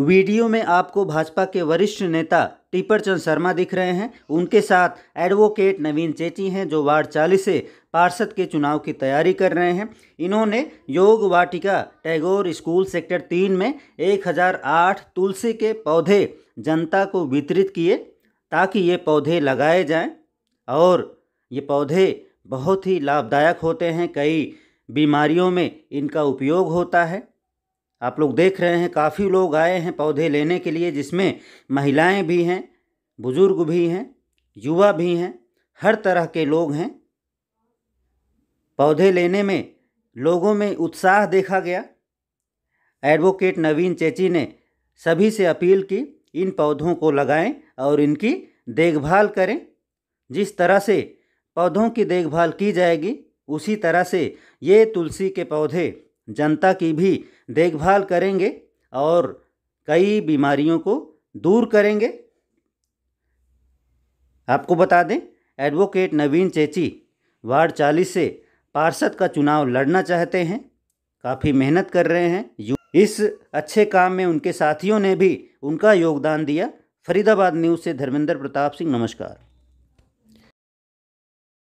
video में आपको भाजपा के वरिष्ठ नेता टीपरचंद शर्मा दिख रहे हैं उनके साथ एडवोकेट नवीन चेची हैं जो वार्ड चालीस से पार्षद के चुनाव की तैयारी कर रहे हैं इन्होंने योग वाटिका टैगोर स्कूल सेक्टर तीन में 1008 तुलसी के पौधे जनता को वितरित किए ताकि ये पौधे लगाए जाएं और ये पौधे बहुत ही लाभदायक होते हैं कई बीमारियों में इनका उपयोग होता है आप लोग देख रहे हैं काफ़ी लोग आए हैं पौधे लेने के लिए जिसमें महिलाएं भी हैं बुजुर्ग भी हैं युवा भी हैं हर तरह के लोग हैं पौधे लेने में लोगों में उत्साह देखा गया एडवोकेट नवीन चेची ने सभी से अपील की इन पौधों को लगाएं और इनकी देखभाल करें जिस तरह से पौधों की देखभाल की जाएगी उसी तरह से ये तुलसी के पौधे जनता की भी देखभाल करेंगे और कई बीमारियों को दूर करेंगे आपको बता दें एडवोकेट नवीन चेची वार्ड चालीस से पार्षद का चुनाव लड़ना चाहते हैं काफ़ी मेहनत कर रहे हैं इस अच्छे काम में उनके साथियों ने भी उनका योगदान दिया फरीदाबाद न्यूज़ से धर्मेंद्र प्रताप सिंह नमस्कार